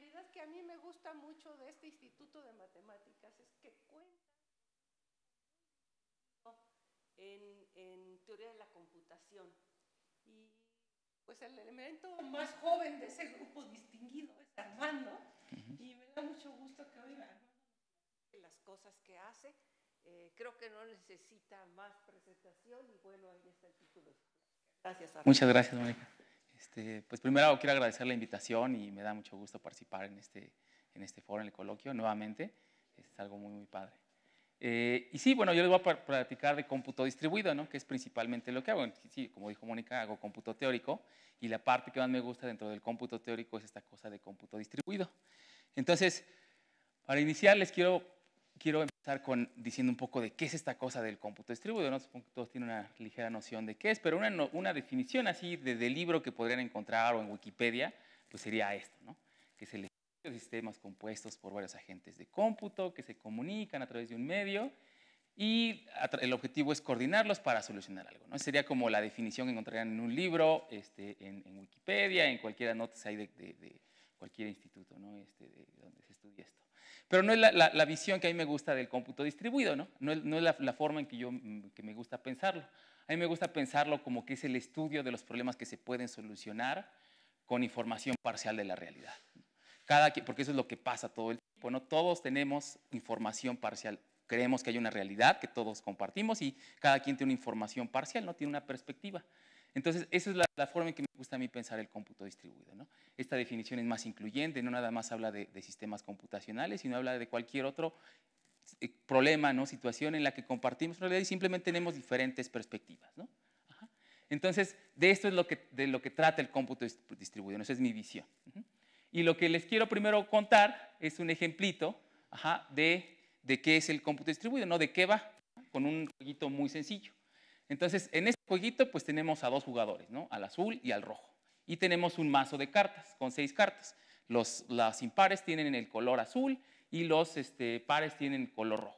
La realidad que a mí me gusta mucho de este Instituto de Matemáticas es que cuenta en, teoría de la computación. Y pues el elemento más joven de ese grupo distinguido es Armando, y me da mucho gusto que hoy las cosas que hace. Eh, creo que no necesita más presentación y bueno, ahí está el título. Gracias. Armando. Muchas gracias, Mónica. Este, pues primero quiero agradecer la invitación y me da mucho gusto participar en este, en este foro, en el coloquio, nuevamente. Es algo muy, muy padre. Eh, y sí, bueno, yo les voy a platicar de cómputo distribuido, ¿no? que es principalmente lo que hago. Sí, como dijo Mónica, hago cómputo teórico y la parte que más me gusta dentro del cómputo teórico es esta cosa de cómputo distribuido. Entonces, para iniciar les quiero, quiero estar con, diciendo un poco de qué es esta cosa del cómputo distribuido. ¿no? Supongo que todos tienen una ligera noción de qué es, pero una, definición así de, libro que podrían encontrar o en Wikipedia, pues sería esto, ¿no? que es el estudio de sistemas compuestos por varios agentes de cómputo que se comunican a través de un medio y el objetivo es coordinarlos para solucionar algo. ¿no? Sería como la definición que encontrarían en un libro, este, en, Wikipedia, en cualquier notas de, de, de, cualquier instituto ¿no? este, donde se estudia esto. Pero no es la, visión que a mí me gusta del cómputo distribuido, ¿no? No es, la, forma en que yo mm, me gusta pensarlo. A mí me gusta pensarlo como que es el estudio de los problemas que se pueden solucionar con información parcial de la realidad. Cada, porque eso es lo que pasa todo el tiempo, ¿no? Todos tenemos información parcial. Creemos que hay una realidad que todos compartimos y cada quien tiene una información parcial, ¿no? Tiene una perspectiva. Entonces, esa es la, forma en que me gusta a mí pensar el cómputo distribuido. Esta definición es más incluyente, no nada más habla de, sistemas computacionales, sino habla de cualquier otro eh, problema, ¿no? situación en la que compartimos realidad y simplemente tenemos diferentes perspectivas. Entonces, de esto es lo de lo que trata el cómputo distribuido, esa es mi visión. Y lo que les quiero primero contar es un ejemplito de, qué es el cómputo distribuido, ¿no? de qué va, con un jueguito muy sencillo. Entonces, en este jueguito, pues tenemos a dos jugadores, ¿no? Al azul y al rojo. Y tenemos un mazo de cartas, con seis cartas. Los, las impares tienen el color azul y los este, pares tienen el color rojo.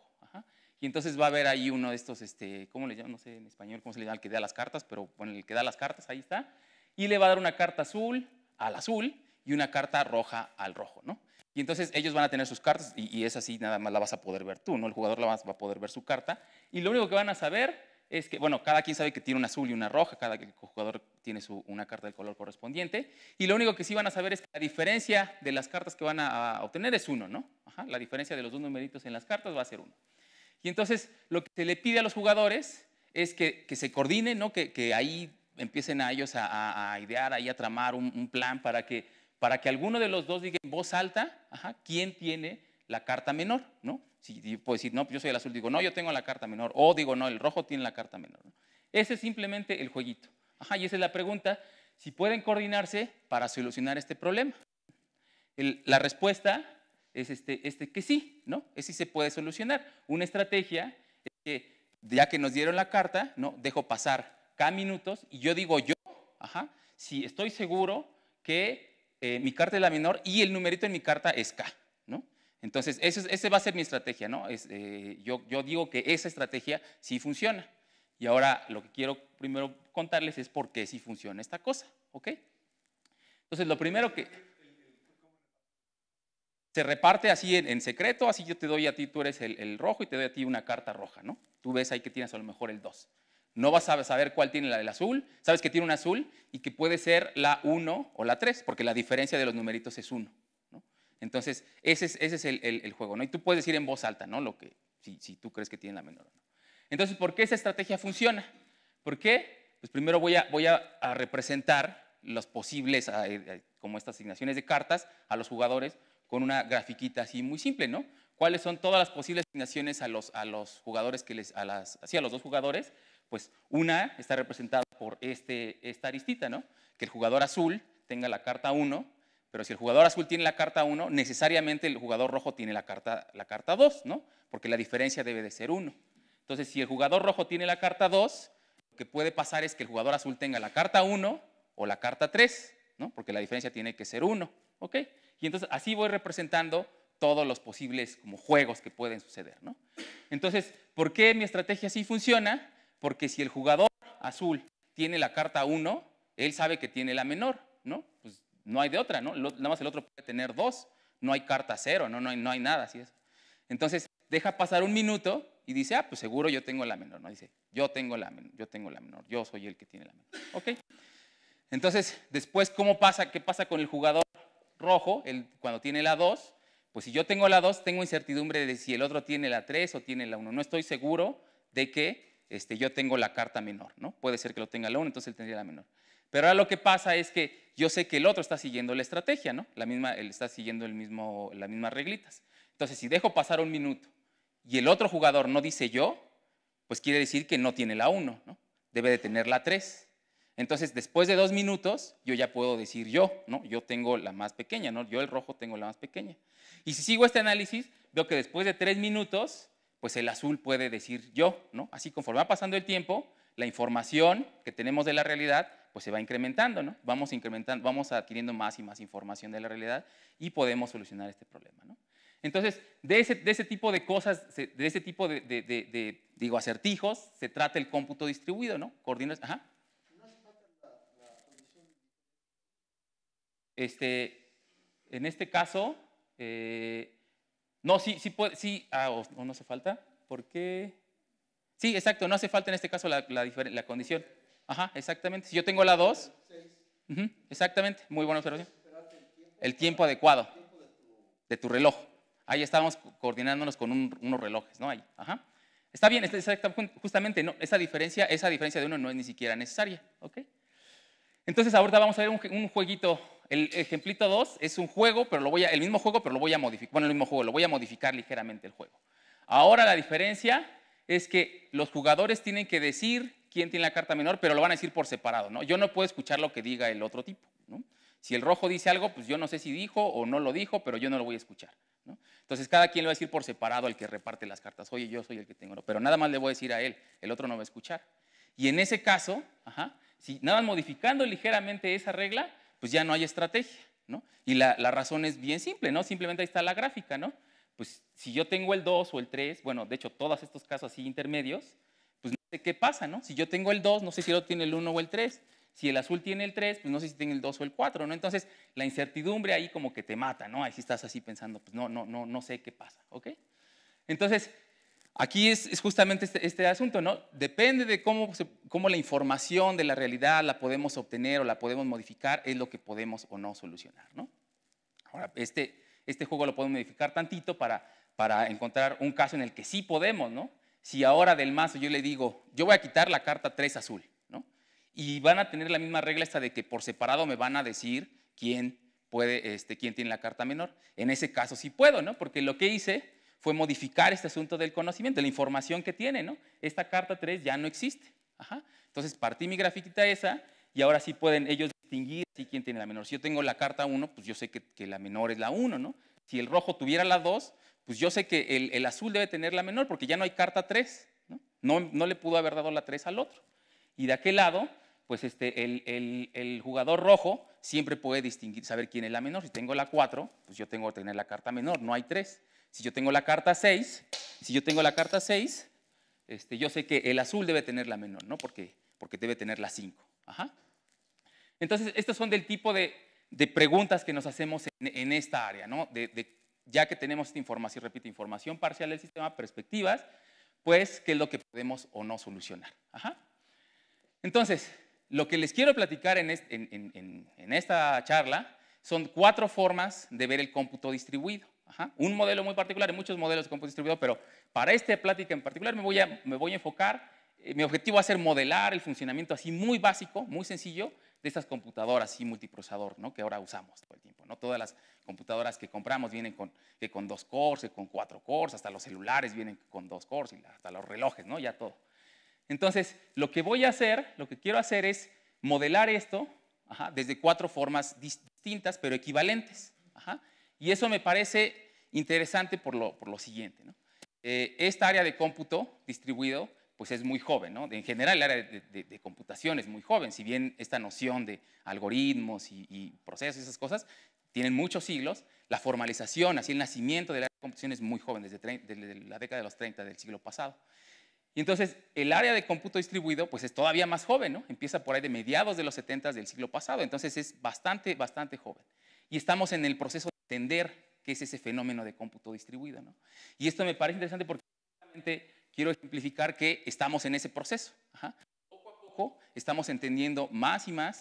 Y entonces va a haber ahí uno de estos, este, ¿cómo le llaman? No sé en español cómo se le llama, el que da las cartas, pero bueno, el que da las cartas, ahí está. Y le va a dar una carta azul al azul y una carta roja al rojo, ¿no? Y entonces ellos van a tener sus cartas y, es así, nada más la vas a poder ver tú, ¿no? El jugador la va a poder ver su carta. Y lo único que van a saber es que, bueno, cada quien sabe que tiene una azul y una roja, cada jugador tiene una carta del color correspondiente, y lo único que sí van a saber es que la diferencia de las cartas que van a, obtener es uno, ¿no? la diferencia de los dos numeritos en las cartas va a ser uno. Y entonces lo que se le pide a los jugadores es que, se coordinen, ¿no? Que, ahí empiecen a ellos a, idear, ahí a tramar un, plan para que, alguno de los dos diga en voz alta quién tiene la carta menor, ¿no? Si puedo decir, no, pues yo soy el azul, digo, no, yo tengo la carta menor, o digo, no, el rojo tiene la carta menor. Ese es simplemente el jueguito. Ajá, y esa es la pregunta, si pueden coordinarse para solucionar este problema. la respuesta es este, este, que sí, ¿no? Es si se puede solucionar. Una estrategia es que ya que nos dieron la carta, ¿no? Dejo pasar K minutos y yo digo yo, ajá, si estoy seguro que eh, mi carta es la menor y el numerito en mi carta es K. Entonces, esa ese va a ser mi estrategia, ¿no? Eh, yo, digo que esa estrategia sí funciona. Y ahora lo que quiero primero contarles es por qué sí funciona esta cosa, ¿ok? Entonces, lo primero que... Se reparte así en, secreto, así yo te doy a ti, tú eres el, rojo y te doy a ti una carta roja, ¿no? Tú ves ahí que tienes a lo mejor el 2. No vas a saber cuál tiene la del azul, sabes que tiene un azul y que puede ser la 1 o la 3, porque la diferencia de los numeritos es 1. Entonces, ese es, el, juego, ¿no? Y tú puedes decir en voz alta, ¿no? Lo que, si, tú crees que tiene la menor o no. Entonces, ¿por qué esa estrategia funciona? ¿Por qué? Pues primero voy a, representar los posibles, eh, eh, como estas asignaciones de cartas, a los jugadores con una grafiquita así muy simple, ¿no? ¿Cuáles son todas las posibles asignaciones a los, jugadores que les, a las, así a los dos jugadores? Pues una está representada por este, esta aristita, ¿no? Que el jugador azul tenga la carta 1 pero si el jugador azul tiene la carta 1, necesariamente el jugador rojo tiene la carta, la carta 2, ¿no? Porque la diferencia debe de ser 1. Entonces, si el jugador rojo tiene la carta 2, lo que puede pasar es que el jugador azul tenga la carta 1 o la carta 3, ¿no? Porque la diferencia tiene que ser 1, ¿ok? Y entonces así voy representando todos los posibles como juegos que pueden suceder, ¿no? Entonces, ¿por qué mi estrategia así funciona? Porque si el jugador azul tiene la carta 1, él sabe que tiene la menor, ¿no? Pues no hay de otra, ¿no? Nada más el otro puede tener dos, no hay carta cero, no, no, hay, no hay nada, así es. Entonces deja pasar un minuto y dice, ah, pues seguro yo tengo la menor, ¿no? Dice, yo tengo la menor, yo tengo la menor, yo soy el que tiene la menor, ¿ok? Entonces, después, ¿cómo pasa? ¿Qué pasa con el jugador rojo el, cuando tiene la dos? Pues si yo tengo la dos, tengo incertidumbre de si el otro tiene la tres o tiene la 1. No estoy seguro de que este, yo tengo la carta menor, ¿no? Puede ser que lo tenga la uno, entonces él tendría la menor. Pero ahora lo que pasa es que yo sé que el otro está siguiendo la estrategia, ¿no? La misma, él está siguiendo el mismo, las mismas reglitas. Entonces, si dejo pasar un minuto y el otro jugador no dice yo, pues quiere decir que no tiene la 1, ¿no? Debe de tener la 3. Entonces, después de dos minutos, yo ya puedo decir yo, ¿no? Yo tengo la más pequeña, ¿no? Yo el rojo tengo la más pequeña. Y si sigo este análisis, veo que después de tres minutos, pues el azul puede decir yo, ¿no? Así conforme va pasando el tiempo, la información que tenemos de la realidad pues se va incrementando, ¿no? Vamos incrementando, vamos adquiriendo más y más información de la realidad y podemos solucionar este problema, ¿no? Entonces, de ese, tipo de cosas, de ese tipo de, digo, acertijos, se trata el cómputo distribuido, ¿no? Coordinas, ajá. Este, en este caso, eh, no, sí, sí, puede, sí, ah, o, no hace falta, ¿por qué? Sí, exacto, no hace falta en este caso la, condición. Ajá, exactamente. Si yo tengo la 2, exactamente, muy buena observación. El tiempo adecuado de tu reloj. Ahí estábamos coordinándonos con unos relojes, ¿no? Ahí, ajá. Está bien, justamente esa, diferencia, esa diferencia de uno no es ni siquiera necesaria, ¿ok? Entonces ahorita vamos a ver un, jueguito. El ejemplito 2 es un juego, pero lo voy a, el mismo juego, pero lo voy a modificar. Bueno, el mismo juego, lo voy a modificar ligeramente el juego. Ahora la diferencia es que los jugadores tienen que decir quién tiene la carta menor, pero lo van a decir por separado, ¿no? Yo no puedo escuchar lo que diga el otro tipo, ¿no? Si el rojo dice algo, pues yo no sé si dijo o no lo dijo, pero yo no lo voy a escuchar. ¿no? Entonces cada quien lo va a decir por separado al que reparte las cartas. Oye, yo soy el que tengo, pero nada más le voy a decir a él, el otro no va a escuchar. Y en ese caso, si nada más modificando ligeramente esa regla, pues ya no hay estrategia. ¿no? Y la, razón es bien simple, ¿no? Simplemente ahí está la gráfica, ¿no? pues si yo tengo el 2 o el 3, bueno, de hecho, todos estos casos así intermedios, pues no sé qué pasa, ¿no? Si yo tengo el 2, no sé si el tiene el 1 o el 3. Si el azul tiene el 3, pues no sé si tiene el 2 o el 4, ¿no? Entonces, la incertidumbre ahí como que te mata, ¿no? Ahí sí estás así pensando, pues no, no, no, no sé qué pasa, ¿ok? Entonces, aquí es, justamente este, este, asunto, ¿no? Depende de cómo, se, cómo la información de la realidad la podemos obtener o la podemos modificar, es lo que podemos o no solucionar, ¿no? Ahora, este, este juego lo podemos modificar tantito para, encontrar un caso en el que sí podemos, ¿no? Si ahora del mazo yo le digo, yo voy a quitar la carta 3 azul, ¿no? Y van a tener la misma regla esta de que por separado me van a decir quién puede, este, quién tiene la carta menor. En ese caso sí puedo, ¿no? Porque lo que hice fue modificar este asunto del conocimiento, la información que tiene, ¿no? Esta carta 3 ya no existe. Entonces partí mi grafiquita esa y ahora sí pueden ellos distinguir quién tiene la menor. Si yo tengo la carta 1, pues yo sé que, la menor es la 1, ¿no? Si el rojo tuviera la 2, pues yo sé que el, azul debe tener la menor porque ya no hay carta 3, ¿no? No, le pudo haber dado la 3 al otro. Y de aquel lado, pues este, el, jugador rojo siempre puede distinguir, saber quién es la menor. Si tengo la 4, pues yo tengo que tener la carta menor, no hay 3. Si yo tengo la carta 6, si yo tengo la carta 6, este, yo sé que el azul debe tener la menor, ¿no? Porque, porque debe tener la 5. Ajá. Entonces, estos son del tipo de, preguntas que nos hacemos en, esta área, ¿no? De, ya que tenemos esta información, repito, información parcial del sistema, perspectivas, pues, ¿qué es lo que podemos o no solucionar? Entonces, lo que les quiero platicar en, esta charla son cuatro formas de ver el cómputo distribuido. Un modelo muy particular, hay muchos modelos de cómputo distribuido, pero para esta plática en particular me voy a enfocar eh, mi objetivo va a ser modelar el funcionamiento así muy básico, muy sencillo, de estas computadoras y multiprocesador, que ahora usamos todo el tiempo. ¿no? Todas las computadoras que compramos vienen con, con dos cores, con cuatro cores, hasta los celulares vienen con dos cores, y hasta los relojes, ¿no? ya todo. Entonces, lo que voy a hacer, lo que quiero hacer es modelar esto desde cuatro formas distintas, pero equivalentes. y eso me parece interesante por lo, siguiente. Eh, esta área de cómputo distribuido pues es muy joven. ¿no? En general, el área de, computación es muy joven, si bien esta noción de algoritmos y, procesos y esas cosas tienen muchos siglos, la formalización, así el nacimiento del área de computación es muy joven, desde, la década de los 30 del siglo pasado. Y entonces el área de cómputo distribuido pues es todavía más joven, ¿no? Empieza por ahí de mediados de los 70 del siglo pasado, entonces es bastante, bastante joven. Y estamos en el proceso de entender qué es ese fenómeno de cómputo distribuido, ¿no? Y esto me parece interesante porque quiero simplificar que estamos en ese proceso. Poco a poco estamos entendiendo más y más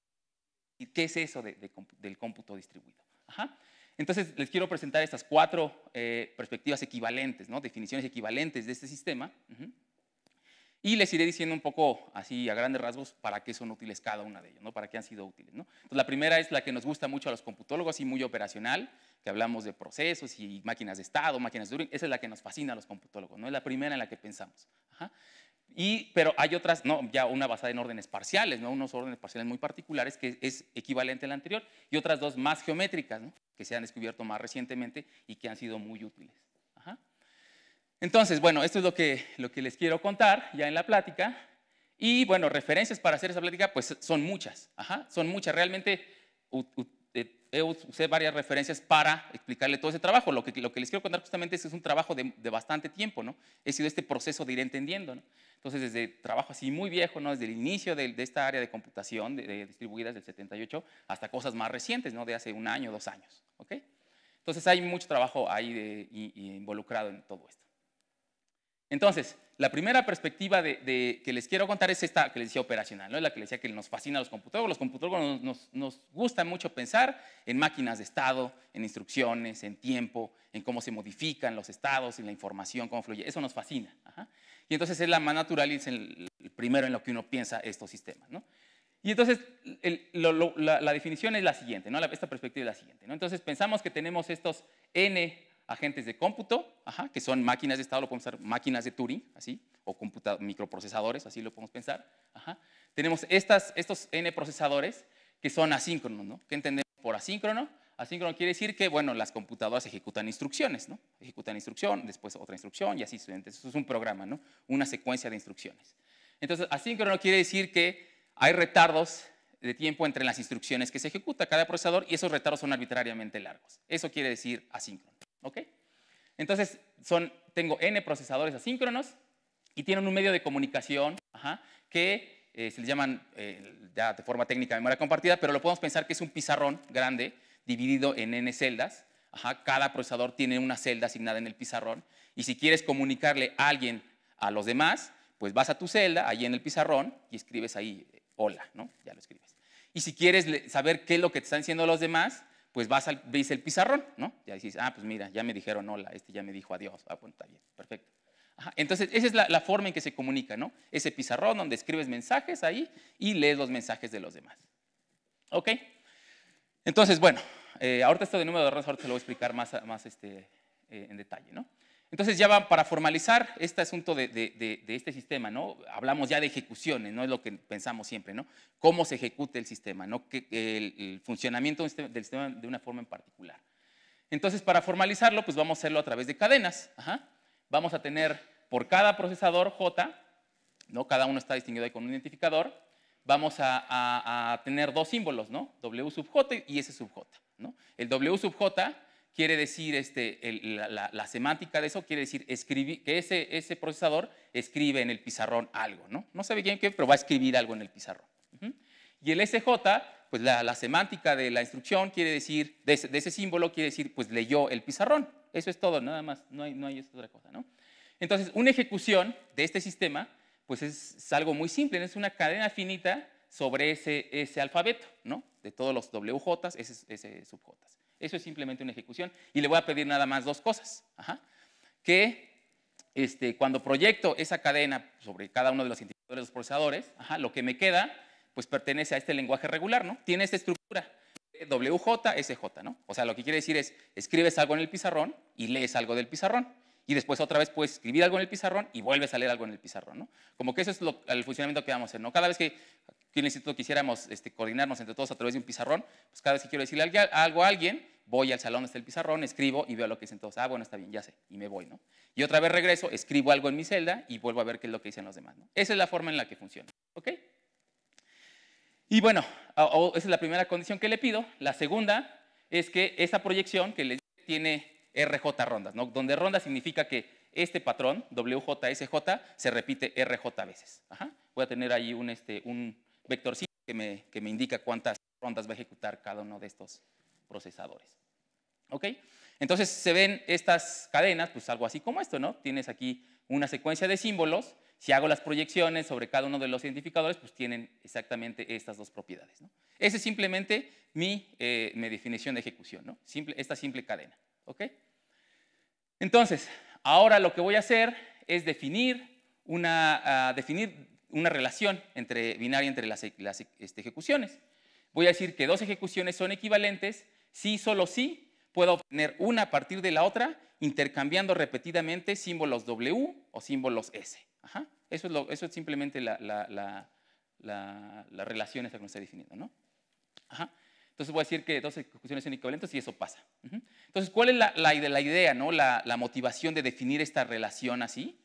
qué es eso del cómputo distribuido. Entonces, les quiero presentar estas cuatro eh, perspectivas equivalentes, definiciones equivalentes de este sistema. Y les iré diciendo un poco así a grandes rasgos para qué son útiles cada una de ellas, ¿no? para qué han sido útiles. Entonces, la primera es la que nos gusta mucho a los computólogos y muy operacional, que hablamos de procesos y máquinas de estado, máquinas de Turing. Esa es la que nos fascina a los computólogos, ¿no? es la primera en la que pensamos. Y, pero hay otras, ya una basada en órdenes parciales, ¿no? unos órdenes parciales muy particulares que es equivalente a la anterior, y otras dos más geométricas, ¿no? que se han descubierto más recientemente y que han sido muy útiles. Entonces, bueno, esto es lo que, lo que les quiero contar ya en la plática. Y bueno, referencias para hacer esa plática, pues son muchas. Ajá, son muchas. Realmente eh, usé varias referencias para explicarle todo ese trabajo. Lo que, les quiero contar justamente es que es un trabajo de, bastante tiempo, ¿no? He sido este proceso de ir entendiendo, ¿no? Entonces, desde trabajo así muy viejo, ¿no? Desde el inicio de, esta área de computación, de, distribuidas del 78, hasta cosas más recientes, ¿no? De hace un año, dos años, ¿ok? Entonces, hay mucho trabajo ahí involucrado en todo esto. Entonces, la primera perspectiva que les quiero contar es esta que les decía operacional, ¿no? la que les decía que nos fascina a los computadores. Los computadores nos, gusta mucho pensar en máquinas de estado, en instrucciones, en tiempo, en cómo se modifican los estados, en la información, cómo fluye. Eso nos fascina. Y entonces es la más natural y es el, primero en lo que uno piensa estos sistemas. Y entonces la, definición es la siguiente, ¿no? esta perspectiva es la siguiente. ¿no? Entonces pensamos que tenemos estos n agentes de cómputo, que son máquinas de estado, lo podemos pensar máquinas de Turing, así, o microprocesadores, así lo podemos pensar. Tenemos estos N procesadores que son asíncronos, ¿no? ¿Qué entendemos por asíncrono? Asíncrono quiere decir que, bueno, las computadoras ejecutan instrucciones, ¿no? Ejecutan instrucción, después otra instrucción y así sucesivamente. Eso es un programa, ¿no? Una secuencia de instrucciones. Entonces, asíncrono quiere decir que hay retardos de tiempo entre las instrucciones que se ejecuta cada procesador y esos retardos son arbitrariamente largos. Eso quiere decir asíncrono. ¿Ok? Entonces, tengo N procesadores asíncronos y tienen un medio de comunicación que eh, se le llaman, eh, ya de forma técnica, memoria compartida, pero lo podemos pensar que es un pizarrón grande dividido en N celdas. cada procesador tiene una celda asignada en el pizarrón y si quieres comunicarle a alguien a los demás, pues vas a tu celda, ahí en el pizarrón, y escribes ahí, eh, hola, ¿no? Ya lo escribes. Y si quieres saber qué es lo que te están diciendo los demás, pues vas al, veis el pizarrón, ¿no? Ya dices, ah, pues mira, ya me dijeron hola, este ya me dijo adiós, ah, bueno, está bien, perfecto. Entonces, esa es la, forma en que se comunica, ¿no? Ese pizarrón donde escribes mensajes ahí y lees los mensajes de los demás. ¿Ok? Entonces, bueno, eh, ahorita esto de número de errores, ahorita lo voy a explicar más, este, eh, en detalle, ¿no? Entonces ya para formalizar este asunto de, este sistema, ¿no? Hablamos ya de ejecuciones, no es lo que pensamos siempre, ¿no? Cómo se ejecute el sistema, ¿no? el, funcionamiento este, del sistema de una forma en particular. Entonces, para formalizarlo, pues vamos a hacerlo a través de cadenas. Vamos a tener por cada procesador J, ¿no? Cada uno está distinguido con un identificador. Vamos a, a tener dos símbolos, ¿no? W sub J y S sub J, ¿no? El W sub J quiere decir, este, la, semántica de eso quiere decir escribir, que ese, procesador escribe en el pizarrón algo, ¿no? No sabe quién qué, pero va a escribir algo en el pizarrón. Y el SJ, pues la, semántica de la instrucción quiere decir, de ese, símbolo quiere decir, pues leyó el pizarrón. Eso es todo, nada más, no hay, no otra cosa, ¿no? Entonces, una ejecución de este sistema, pues es, algo muy simple, es una cadena finita sobre ese, alfabeto, ¿no? De todos los WJ, S sub eso es simplemente una ejecución. Y le voy a pedir nada más dos cosas. Que este, cuando proyecto esa cadena sobre cada uno de los identificadores de los procesadores, lo que me queda pues pertenece a este lenguaje regular, ¿no? Tiene esta estructura, WJ, SJ, ¿no? O sea, lo que quiere decir es, escribes algo en el pizarrón y lees algo del pizarrón y después otra vez puedes escribir algo en el pizarrón y vuelve a salir algo en el pizarrón. Como que eso es el funcionamiento que vamos a hacer. ¿no? Cada vez que en el instituto quisiéramos este, coordinarnos entre todos a través de un pizarrón, pues cada vez que quiero decirle algo a alguien, voy al salón hasta el pizarrón, escribo y veo lo que dicen todos. Ah, bueno, está bien, ya sé, y me voy. ¿no? Y otra vez regreso, escribo algo en mi celda y vuelvo a ver qué es lo que dicen los demás. Esa es la forma en la que funciona. ¿ok? Y bueno, esa es la primera condición que le pido. La segunda es que esta proyección que le tiene RJ rondas, ¿no? donde ronda significa que este patrón, WJSJ, se repite RJ veces. Voy a tener ahí un, este, vectorcito que me, indica cuántas rondas va a ejecutar cada uno de estos procesadores. ¿Ok? Entonces se ven estas cadenas, pues algo así como esto, ¿no? Tienes aquí una secuencia de símbolos. Si hago las proyecciones sobre cada uno de los identificadores, pues tienen exactamente estas dos propiedades. ¿no? Esa es simplemente mi, eh, mi definición de ejecución, ¿no? Simple, esta simple cadena. ¿Ok? Entonces, ahora lo que voy a hacer es definir una, ah, definir una relación entre, binaria entre las, este, ejecuciones. Voy a decir que dos ejecuciones son equivalentes si solo si puedo obtener una a partir de la otra intercambiando repetidamente símbolos W o símbolos S. Eso, es simplemente la, relación que nos está definiendo. ¿no? Ajá. Entonces voy a decir que dos ejecuciones son equivalentes y eso pasa. Entonces, ¿cuál es la, idea, La, motivación de definir esta relación así?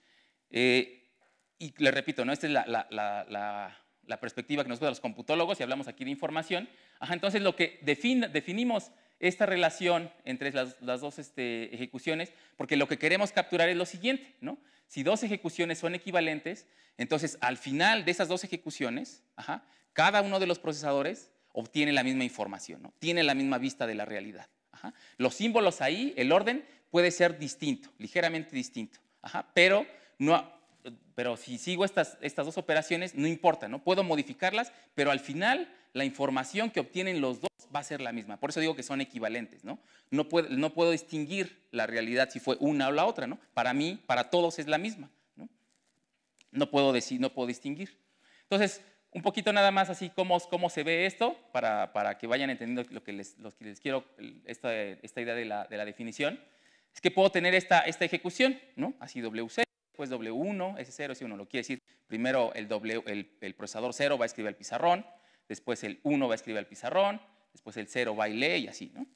Eh, y le repito, ¿no? esta es la, perspectiva que nos da los computólogos y hablamos aquí de información. entonces, lo que definimos esta relación entre las, dos este, ejecuciones, porque lo que queremos capturar es lo siguiente, Si dos ejecuciones son equivalentes, entonces al final de esas dos ejecuciones, cada uno de los procesadores obtiene la misma información, ¿no? tiene la misma vista de la realidad. Los símbolos ahí, el orden puede ser distinto, ligeramente distinto, pero no, pero si sigo estas, estas dos operaciones, no importa, ¿no? Puedo modificarlas, pero al final la información que obtienen los dos va a ser la misma. Por eso digo que son equivalentes, ¿no? No, puedo, distinguir la realidad si fue una o la otra, ¿no? Para mí, para todos es la misma, ¿no? puedo, decir, no puedo distinguir. Entonces, un poquito nada más así cómo, cómo se ve esto, para, que vayan entendiendo lo que les, quiero, esta, idea de la, definición, es que puedo tener esta, esta ejecución, ¿no? Así W0, después W1, s 0, s 1, lo quiere decir, primero el, el, procesador 0 va a escribir al pizarrón, después el 1 va a escribir al pizarrón, después el 0 va y lee y así, ¿no?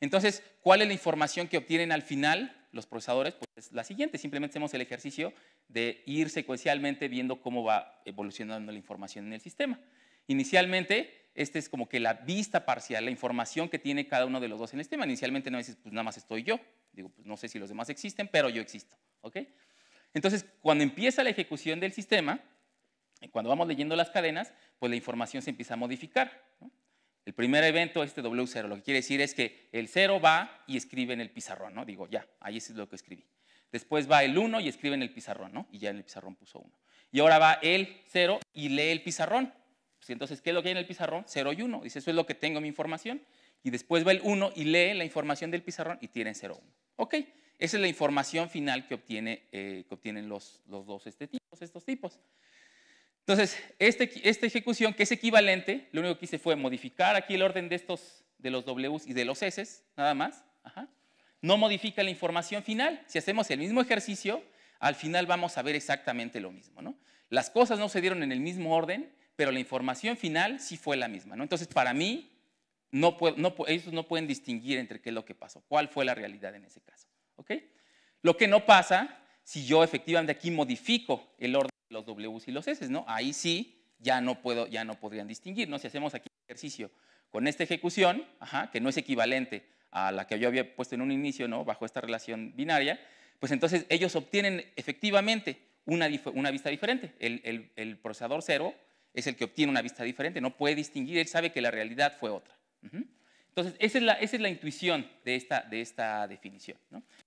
Entonces, ¿cuál es la información que obtienen al final los procesadores, pues es la siguiente. Simplemente hacemos el ejercicio de ir secuencialmente viendo cómo va evolucionando la información en el sistema. Inicialmente, esta es como que la vista parcial, la información que tiene cada uno de los dos en el sistema. Inicialmente no dices, pues nada más estoy yo. Digo, pues no sé si los demás existen, pero yo existo. ¿ok? Entonces, cuando empieza la ejecución del sistema, cuando vamos leyendo las cadenas, pues la información se empieza a modificar. El primer evento, este W0, lo que quiere decir es que el 0 va y escribe en el pizarrón, ¿no? Digo, ya, ahí es lo que escribí. Después va el 1 y escribe en el pizarrón, ¿no? Y ya en el pizarrón puso 1. Y ahora va el 0 y lee el pizarrón. Pues, entonces, ¿qué es lo que hay en el pizarrón? 0 y 1. Dice, eso es lo que tengo en mi información. Y después va el 1 y lee la información del pizarrón y tiene 0, 1. Ok, esa es la información final que, eh, que obtienen los, dos este tipos, estos tipos. Entonces, este esta ejecución, que es equivalente, lo único que hice fue modificar aquí el orden de estos, de los Ws y de los S, nada más. No modifica la información final. Si hacemos el mismo ejercicio, al final vamos a ver exactamente lo mismo. Las cosas no se dieron en el mismo orden, pero la información final sí fue la misma. Entonces, para mí, ellos no pueden distinguir entre qué es lo que pasó, cuál fue la realidad en ese caso. Lo que no pasa si yo efectivamente aquí modifico el orden los Ws y los S, ¿no? Ahí sí ya no, puedo, ya no podrían distinguir, ¿no? Si hacemos aquí un ejercicio con esta ejecución, que no es equivalente a la que yo había puesto en un inicio, ¿no? Bajo esta relación binaria, pues entonces ellos obtienen efectivamente una, vista diferente. El, procesador cero es el que obtiene una vista diferente, no puede distinguir, él sabe que la realidad fue otra. Entonces, esa es la, intuición de esta, definición.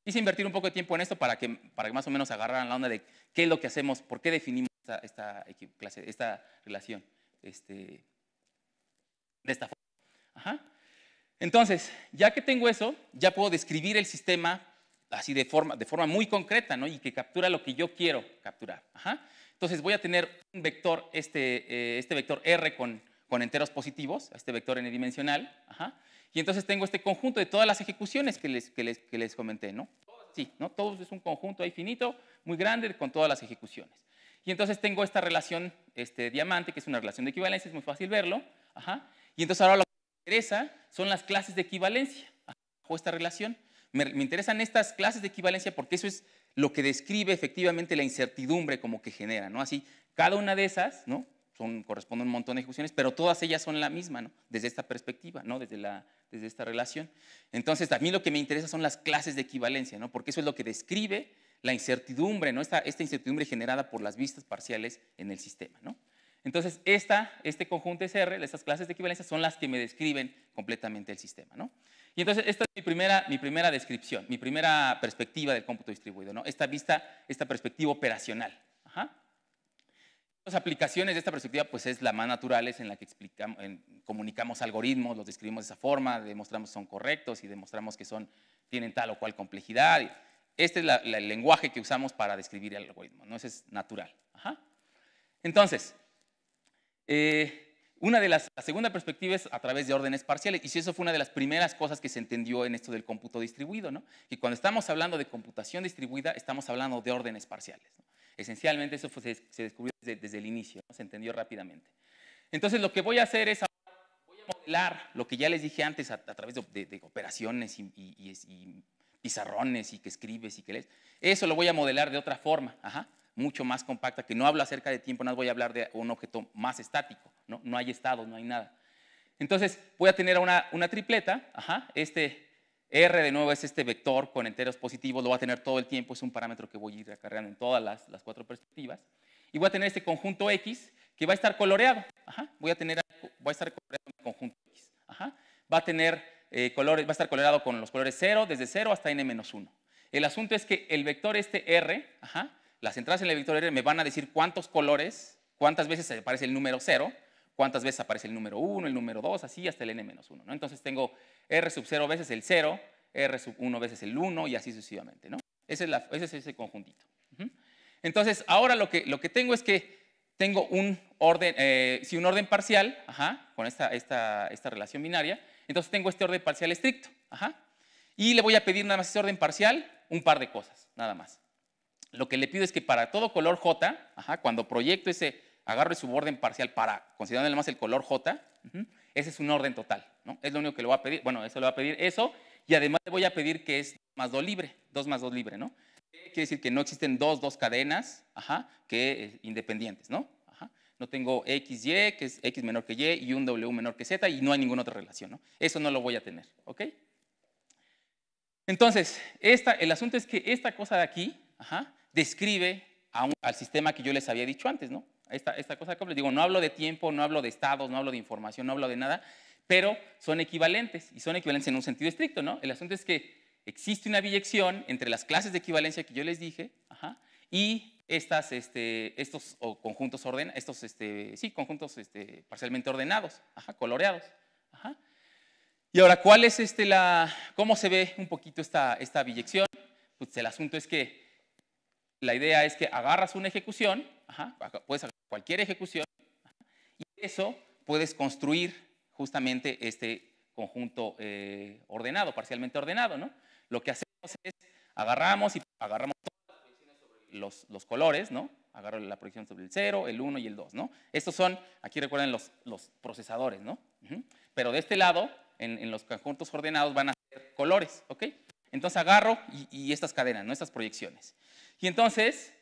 Quise invertir un poco de tiempo en esto para que, para que más o menos agarraran la onda de qué es lo que hacemos, por qué definimos esta, relación este, de esta forma. Entonces, ya que tengo eso, ya puedo describir el sistema así de forma, muy concreta ¿no? y que captura lo que yo quiero capturar. Entonces voy a tener un vector, este, eh, este, vector R con, con enteros positivos, este vector n-dimensional. Y entonces tengo este conjunto de todas las ejecuciones que les, comenté, ¿no? Sí, ¿no? Todos es un conjunto ahí finito, muy grande, con todas las ejecuciones. Y entonces tengo esta relación este, diamante, que es una relación de equivalencia, es muy fácil verlo. Ajá. Y entonces ahora lo que me interesa son las clases de equivalencia bajo esta relación. Me, me, interesan estas clases de equivalencia porque eso es lo que describe efectivamente la incertidumbre como que genera, ¿no? Así, cada una de esas, ¿no? corresponde a un montón de ejecuciones, pero todas ellas son la misma, ¿no? Desde esta perspectiva, ¿no? Desde, esta relación. Entonces, a mí lo que me interesa son las clases de equivalencia, ¿no? Porque eso es lo que describe la incertidumbre, ¿no? Esta, incertidumbre generada por las vistas parciales en el sistema, ¿no? Entonces, este conjunto SR, estas clases de equivalencia, son las que me describen completamente el sistema. ¿no? Y entonces, esta es mi primera, descripción, mi primera perspectiva del cómputo distribuido, ¿no? esta vista, esta perspectiva operacional. Ajá. Las aplicaciones de esta perspectiva pues es la más natural, es en la que comunicamos algoritmos, los describimos de esa forma, demostramos que son correctos y demostramos que tienen tal o cual complejidad. Este es el lenguaje que usamos para describir el algoritmo, ¿no? Ese es natural. Entonces, eh, una de las, la segunda perspectiva es a través de órdenes parciales, y si eso fue una de las primeras cosas que se entendió en esto del cómputo distribuido, ¿no? Y cuando estamos hablando de computación distribuida, estamos hablando de órdenes parciales. Esencialmente eso se, descubrió desde, el inicio, se entendió rápidamente. Entonces lo que voy a hacer es voy a modelar lo que ya les dije antes a, través de, operaciones y, pizarrones y que escribes y que lees. Eso lo voy a modelar de otra forma, mucho más compacta, que no hablo acerca de tiempo, no voy a hablar de un objeto más estático, no, hay estado, no hay nada. Entonces voy a tener una, una tripleta, ajá, este R de nuevo es este vector con enteros positivos, lo va a tener todo el tiempo, es un parámetro que voy a ir acarreando en todas las, cuatro perspectivas. Y voy a tener este conjunto X que va a estar coloreado. Voy a tener, a estar coloreado conjunto X. Va a tener eh, colores, va a estar coloreado con los colores 0, desde 0 hasta n-1. El asunto es que el vector este R, las entradas en el vector R me van a decir cuántos colores, cuántas veces aparece el número 0 cuántas veces aparece el número 1, el número 2, así hasta el n-1. ¿no? Entonces tengo r sub 0 veces el 0, r sub 1 veces el 1 y así sucesivamente. ¿no? Ese, es ese conjuntito. Entonces ahora lo que, tengo es que tengo un orden, eh, si un orden parcial, ajá, con esta, relación binaria, entonces tengo este orden parcial estricto. y le voy a pedir nada más ese orden parcial un par de cosas, nada más. Lo que le pido es que para todo color J, ajá, cuando proyecto ese, agarro su orden parcial para, considerando además más el color J, ese es un orden total, ¿no? Es lo único que le va a pedir, bueno, eso le va a pedir eso, y además le voy a pedir que es más 2 libre, 2 más 2 libre, ¿no? Quiere decir que no existen dos, dos cadenas, ajá, que eh, independientes, ¿no? Ajá. No tengo x, y, que es x menor que y, y un w menor que z, y no hay ninguna otra relación, ¿no? Eso no lo voy a tener, ¿ok? Entonces, esta, el asunto es que esta cosa de aquí ajá, describe al sistema que yo les había dicho antes, ¿no? Esta, cosa, como les digo, no hablo de tiempo, no hablo de estados, no hablo de información, no hablo de nada, pero son equivalentes y son equivalentes en un sentido estricto, ¿no? El asunto es que existe una biyección entre las clases de equivalencia que yo les dije y estas, este, estos conjuntos orden, estos, este, sí, conjuntos este, parcialmente ordenados, coloreados. Y ahora, ¿cuál es este la, cómo se ve un poquito esta, esta Pues el asunto es que la idea es que agarras una ejecución, ajá, puedes cualquier ejecución. Y eso puedes construir justamente este conjunto eh, ordenado, parcialmente ordenado. ¿no? Lo que hacemos es agarramos y agarramos todas los, colores, ¿no? agarro la proyección sobre el 0, el 1 y el 2. ¿no? Estos son, aquí recuerden los, los procesadores, ¿no? pero de este lado, en, los conjuntos ordenados van a ser colores. ¿ok? Entonces agarro y, estas cadenas, ¿no? estas proyecciones. Y entonces,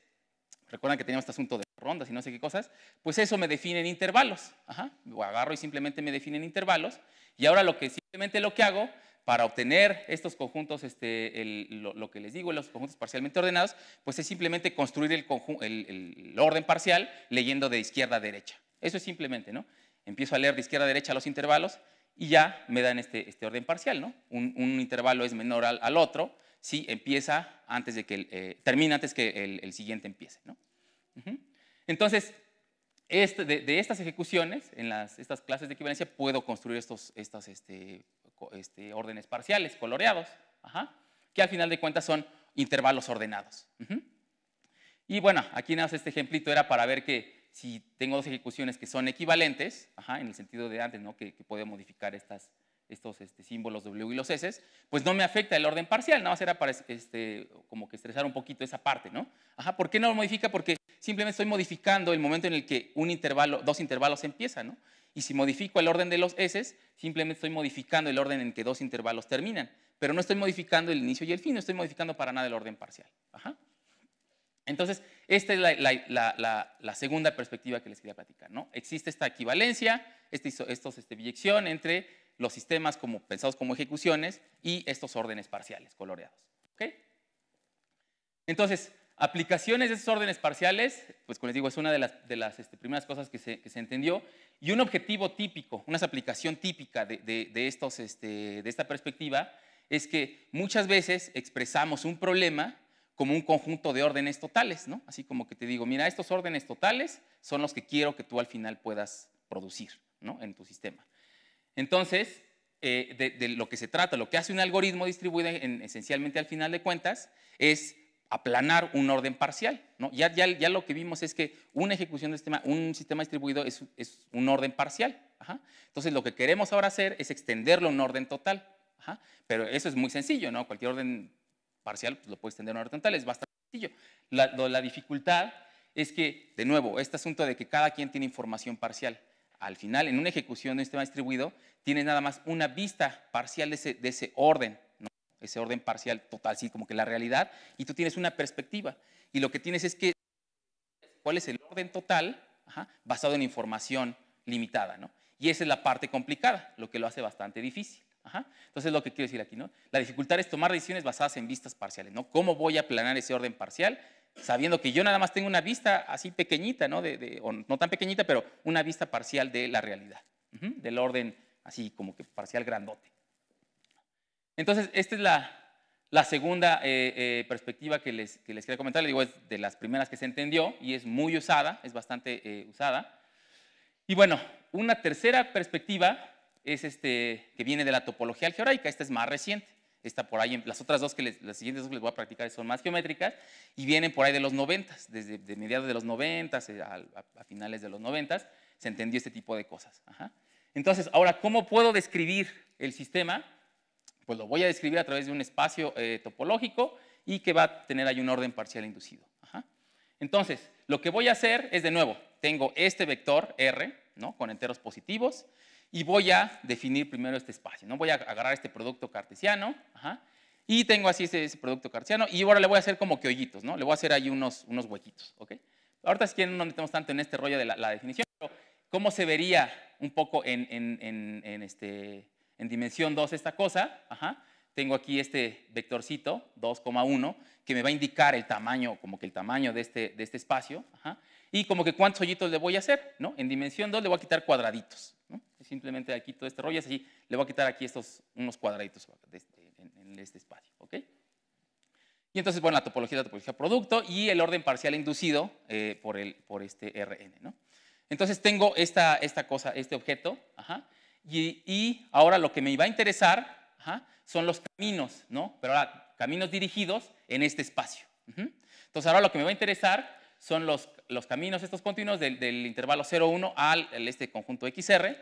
recuerden que teníamos este asunto de rondas y no sé qué cosas, pues eso me define en intervalos. Ajá. agarro y simplemente me define en intervalos. Y ahora lo que simplemente lo que hago para obtener estos conjuntos, este, lo, que les digo, los conjuntos parcialmente ordenados, pues es simplemente construir el, orden parcial leyendo de izquierda a derecha. Eso es simplemente, ¿no? Empiezo a leer de izquierda a derecha los intervalos y ya me dan este, este orden parcial, ¿no? Un, intervalo es menor al, otro si empieza antes de que, el eh, termina antes que el, siguiente empiece, ¿no? Entonces, este, de, estas ejecuciones, en estas clases de equivalencia, puedo construir estos, estas este, este, órdenes parciales, coloreados, que al final de cuentas son intervalos ordenados. Y bueno, aquí nada más este ejemplito era para ver que si tengo dos ejecuciones que son equivalentes, en el sentido de antes, que, puedo modificar estos símbolos W y los S, pues no me afecta el orden parcial, nada más era para como que estresar un poquito esa parte, ¿no? ¿por qué no lo modifica? Porque simplemente estoy modificando el momento en el que un intervalo, dos intervalos empiezan, Y si modifico el orden de los S, simplemente estoy modificando el orden en que dos intervalos terminan, pero no estoy modificando el inicio y el fin, no estoy modificando para nada el orden parcial. Entonces, esta es la, segunda perspectiva que les quería platicar. ¿no? Existe esta equivalencia, esta estos, este, biyección entre los sistemas como, pensados como ejecuciones y estos órdenes parciales coloreados. Entonces, Aplicaciones de esos órdenes parciales, pues como les digo, es una de las, este, primeras cosas que se, entendió. Y un objetivo típico, una aplicación típica de, estos, este, de esta perspectiva, es que muchas veces expresamos un problema como un conjunto de órdenes totales, ¿no? Así como que te digo, mira, estos órdenes totales son los que quiero que tú al final puedas producir, ¿no? En tu sistema. Entonces, eh, de, lo que se trata, lo que hace un algoritmo distribuido esencialmente al final de cuentas, es aplanar un orden parcial. ¿no? Ya, lo que vimos es que una ejecución de sistema, un sistema distribuido es, un orden parcial. Entonces, lo que queremos ahora hacer es extenderlo a un orden total. Pero eso es muy sencillo, ¿no? Cualquier orden parcial pues, lo puede extender a un orden total, es bastante sencillo. La, dificultad es que, de nuevo, este asunto de que cada quien tiene información parcial. Al final, en una ejecución de un sistema distribuido, tiene nada más una vista parcial de ese, orden ese orden parcial total, sí, como que la realidad, y tú tienes una perspectiva. Y lo que tienes es que, ¿cuál es el orden total? basado en información limitada, ¿no? Y esa es la parte complicada, lo que lo hace bastante difícil. Entonces, lo que quiero decir aquí, ¿no? La dificultad es tomar decisiones basadas en vistas parciales, ¿no? ¿Cómo voy a planear ese orden parcial? Sabiendo que yo nada más tengo una vista así pequeñita, ¿no? De, no tan pequeñita, pero una vista parcial de la realidad, del orden así como que parcial grandote. Entonces, esta es la, segunda eh, eh, perspectiva que les, quiero quería comentar. Les digo, es de las primeras que se entendió y es muy usada, es bastante eh, usada. Y bueno, una tercera perspectiva es este, que viene de la topología algebraica, esta es más reciente, esta por ahí, las otras dos que las siguientes dos que les voy a practicar son más geométricas y vienen por ahí de los noventas, desde mediados de los noventas a, finales de los noventas, se entendió este tipo de cosas. Entonces, ahora, ¿cómo puedo describir el sistema? pues lo voy a describir a través de un espacio eh, topológico y que va a tener ahí un orden parcial inducido. Entonces, lo que voy a hacer es, de nuevo, tengo este vector R, ¿no? con enteros positivos, y voy a definir primero este espacio. ¿no? Voy a agarrar este producto cartesiano, y tengo así ese, producto cartesiano, y ahora le voy a hacer como que hoyitos, ¿no? le voy a hacer ahí unos, unos huequitos. Ahorita sí que no metemos tanto en este rollo de la, definición, pero ¿cómo se vería un poco en este, en dimensión 2 esta cosa, tengo aquí este vectorcito 2,1 que me va a indicar el tamaño, como que el tamaño de este, este espacio, y como que cuántos hoyitos le voy a hacer, ¿no? En dimensión 2 le voy a quitar cuadraditos, Simplemente aquí todo este rollo, así le voy a quitar aquí estos unos cuadraditos este, en, este espacio, Y entonces, bueno, la topología de la topología producto y el orden parcial inducido eh, por, este Rn, ¿no? Entonces tengo esta, esta cosa, este objeto, ajá, y, ahora lo que me va a interesar son los caminos, ¿no? Pero ahora, caminos dirigidos en este espacio. Entonces, ahora lo que me va a interesar son los, caminos estos continuos del, del intervalo 1 al este conjunto XR,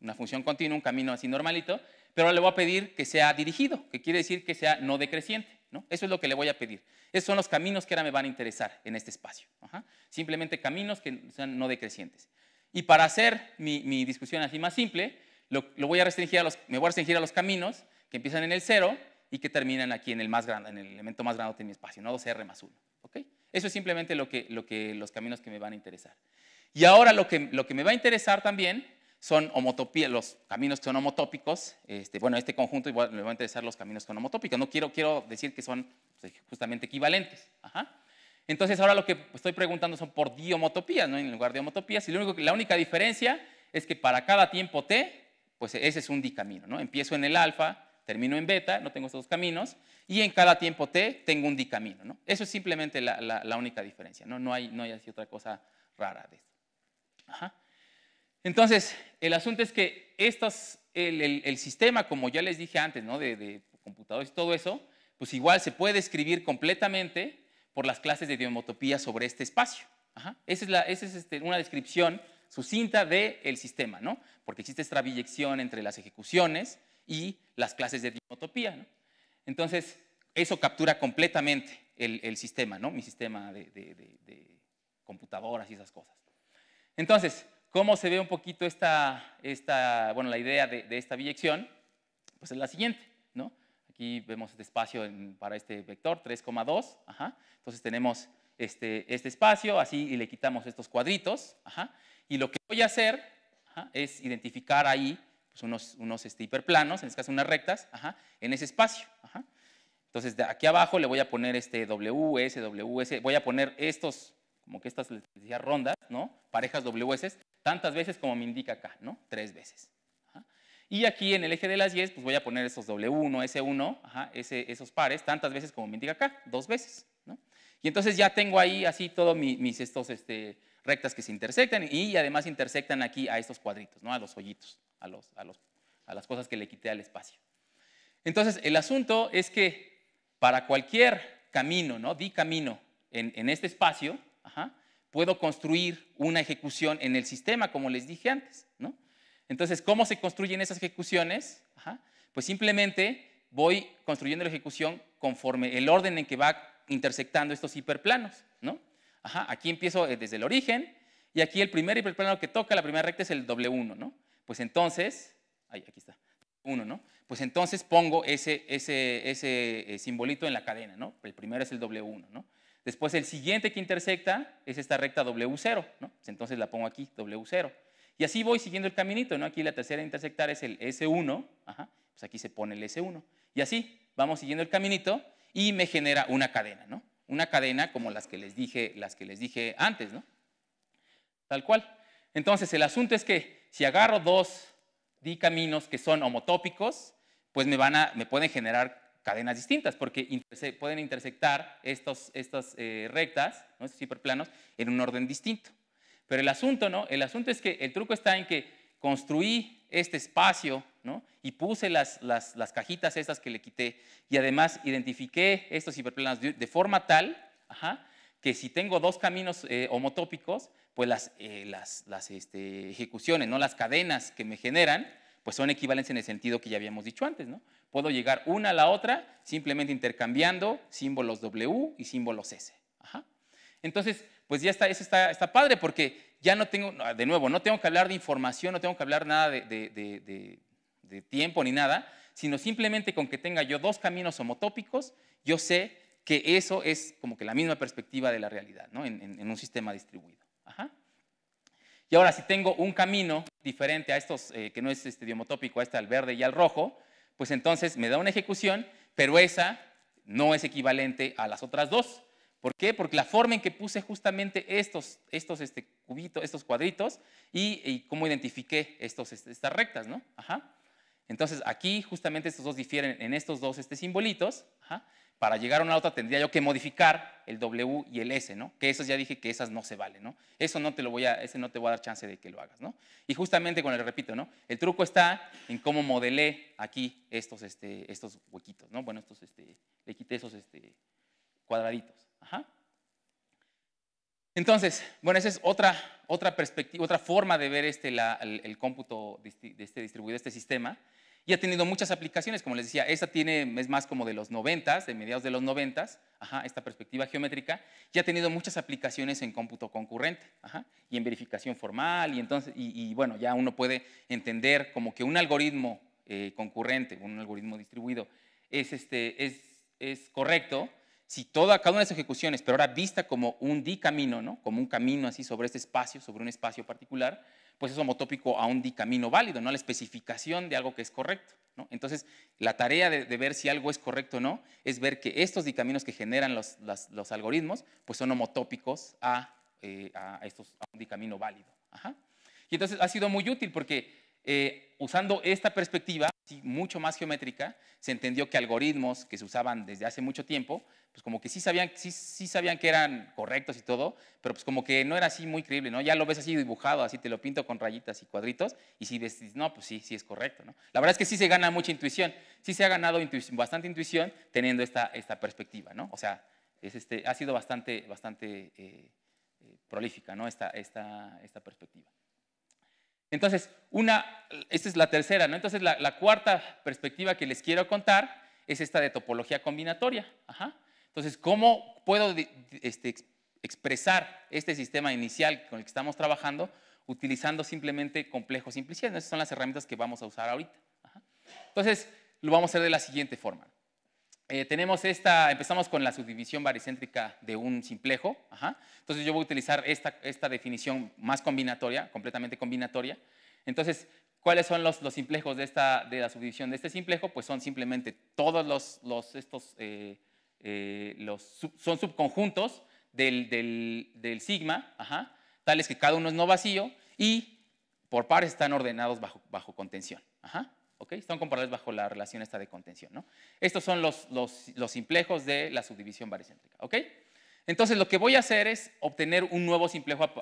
una función continua, un camino así normalito, pero le voy a pedir que sea dirigido, que quiere decir que sea no decreciente. ¿no? Eso es lo que le voy a pedir. Esos son los caminos que ahora me van a interesar en este espacio. Simplemente caminos que sean no decrecientes. Y para hacer mi, discusión así más simple, lo, voy a restringir me voy a restringir a los caminos que empiezan en el cero y que terminan aquí en el, más grande, en el elemento más grande de mi espacio, ¿no? 2R más 1. Eso es simplemente lo lo que, los caminos que me van a interesar. Y ahora lo que, me va a interesar también son los caminos que son homotópicos. Este, bueno, este conjunto me va a interesar los caminos que son homotópicos. No quiero, quiero decir que son pues, justamente equivalentes. Ajá. Entonces ahora lo que estoy preguntando son por diomotopías, ¿no? En lugar de homotopías. Y lo único, la única diferencia es que para cada tiempo t, pues ese es un dicamino, ¿no? Empiezo en el alfa, termino en beta, no tengo estos dos caminos, y en cada tiempo t tengo un dicamino, ¿no? Eso es simplemente la, única diferencia, ¿no? No hay, no hay así otra cosa rara de esto. Entonces, el asunto es que estos, el, sistema, como ya les dije antes, ¿no? de, de computadores y todo eso, pues igual se puede escribir completamente por las clases de idiomotopía sobre este espacio. Esa es, este, una descripción sucinta del sistema, ¿no? porque existe esta biyección entre las ejecuciones y las clases de idiomotopía. Entonces, eso captura completamente el, sistema, ¿no? mi sistema de, computadoras y esas cosas. Entonces, ¿cómo se ve un poquito esta, bueno, la idea de, esta biyección? Pues es la siguiente. Aquí vemos este espacio para este vector, 3,2. Entonces tenemos este, este, espacio, así y le quitamos estos cuadritos. Y lo que voy a hacer es identificar ahí pues, unos, unos este, hiperplanos, en este caso unas rectas, en ese espacio. Entonces, de aquí abajo le voy a poner este WS, WS, voy a poner estos, como que estas les decía rondas, ¿no? Parejas WS, tantas veces como me indica acá, ¿no? Tres veces. Y aquí en el eje de las 10, pues voy a poner esos W1, S1, esos pares, tantas veces como me indica acá, dos veces. Y entonces ya tengo ahí así todos mis estos este, rectas que se intersectan y además intersectan aquí a estos cuadritos, ¿no? a los hoyitos, a, las cosas que le quité al espacio. Entonces, el asunto es que para cualquier camino, ¿no? di camino en, este espacio, puedo construir una ejecución en el sistema, como les dije antes. ¿no? Entonces, ¿cómo se construyen esas ejecuciones? Pues simplemente voy construyendo la ejecución conforme el orden en que va intersectando estos hiperplanos. ¿no? Aquí empiezo eh, desde el origen y aquí el primer hiperplano que toca, la primera recta es el W1. ¿no? Pues entonces, ahí, aquí está, 1, ¿no? Pues entonces pongo ese, eh, simbolito en la cadena, ¿no? El primero es el W1, ¿no? Después el siguiente que intersecta es esta recta W0, ¿no? Pues entonces la pongo aquí, W0. Y así voy siguiendo el caminito, ¿no? Aquí la tercera intersectar es el S1, pues aquí se pone el S1. Y así vamos siguiendo el caminito y me genera una cadena, ¿no? Una cadena como las que les dije, las que les dije antes, ¿no? Tal cual. Entonces, el asunto es que si agarro dos di caminos que son homotópicos, pues me, van a, me pueden generar cadenas distintas, porque pueden intersectar estas eh, rectas, ¿no? estos hiperplanos, en un orden distinto. Pero el asunto, ¿no? El asunto es que el truco está en que construí este espacio, ¿no? Y puse las, cajitas estas que le quité y además identifiqué estos hiperplanos de, forma tal, ajá, que si tengo dos caminos eh, homotópicos, pues las, eh, las, este, ejecuciones, ¿no? Las cadenas que me generan, pues son equivalentes en el sentido que ya habíamos dicho antes, Puedo llegar una a la otra simplemente intercambiando símbolos W y símbolos S. Entonces, pues ya está, eso está, padre porque ya no tengo, de nuevo, no tengo que hablar de información, no tengo que hablar nada de, de, de, tiempo ni nada, sino simplemente con que tenga yo dos caminos homotópicos, yo sé que eso es como que la misma perspectiva de la realidad ¿no? en, un sistema distribuido. Ajá. Y ahora, si tengo un camino diferente a estos, eh, que no es este diomotópico, a este al verde y al rojo, pues entonces me da una ejecución, pero esa no es equivalente a las otras dos. ¿Por qué? Porque la forma en que puse justamente estos, estos este, cubitos, estos cuadritos y, cómo identifiqué este, estas rectas, ¿no? Ajá. Entonces aquí justamente estos dos difieren en estos dos este, simbolitos. Ajá. Para llegar a una otra tendría yo que modificar el W y el S, ¿no? Que esos ya dije que esas no se valen, ¿no? Eso no te lo voy a, ese no te voy a dar chance de que lo hagas, ¿no? Y justamente con el repito, ¿no? El truco está en cómo modelé aquí estos, este, estos huequitos, ¿no? Bueno, estos, le quité esos cuadraditos. Entonces, bueno, esa es otra, otra perspectiva, otra forma de ver este, el, cómputo de este distribuido, este sistema. Y ha tenido muchas aplicaciones, como les decía, esta tiene, es más como de los 90, de mediados de los 90, esta perspectiva geométrica, y ha tenido muchas aplicaciones en cómputo concurrente, ajá, y en verificación formal, y entonces, y, bueno, ya uno puede entender como que un algoritmo eh, concurrente, un algoritmo distribuido, es, este, es, es correcto si toda, cada una de esas ejecuciones, pero ahora vista como un dicamino, ¿no? como un camino así sobre este espacio, sobre un espacio particular, pues es homotópico a un dicamino válido, ¿no? la especificación de algo que es correcto. Entonces, la tarea de, ver si algo es correcto o no es ver que estos dicaminos que generan los, algoritmos pues son homotópicos a, eh, a, estos, un dicamino válido. Y entonces ha sido muy útil porque eh, usando esta perspectiva, mucho más geométrica, se entendió que algoritmos que se usaban desde hace mucho tiempo pues como que sí sabían, sí, sabían que eran correctos y todo, pero pues como que no era así muy creíble, ¿no? Ya lo ves así dibujado, así te lo pinto con rayitas y cuadritos, y si decís, no, pues sí, sí es correcto, ¿no? La verdad es que sí se gana mucha intuición, sí se ha ganado bastante intuición teniendo esta, perspectiva, ¿no? O sea, este, ha sido bastante, eh, eh, prolífica, ¿no? Esta, esta, esta perspectiva. Entonces, una, esta es la tercera, ¿no? Entonces, la, la cuarta perspectiva que les quiero contar es esta de topología combinatoria. Ajá. Entonces, ¿cómo puedo este, expresar este sistema inicial con el que estamos trabajando utilizando simplemente complejos simplicidad Esas son las herramientas que vamos a usar ahorita. Entonces, lo vamos a hacer de la siguiente forma. Eh, tenemos esta, empezamos con la subdivisión baricéntrica de un simplejo. Entonces yo voy a utilizar esta, definición más combinatoria, completamente combinatoria. Entonces, ¿cuáles son los, los simplejos de, la subdivisión de este simplejo? Pues son simplemente todos los, estos eh, eh, son subconjuntos del, sigma, tales que cada uno es no vacío y por pares están ordenados bajo, contención. Están comparados bajo la relación esta de contención. Estos son los, simplejos de la subdivisión baricéntrica. Entonces lo que voy a hacer es obtener un nuevo,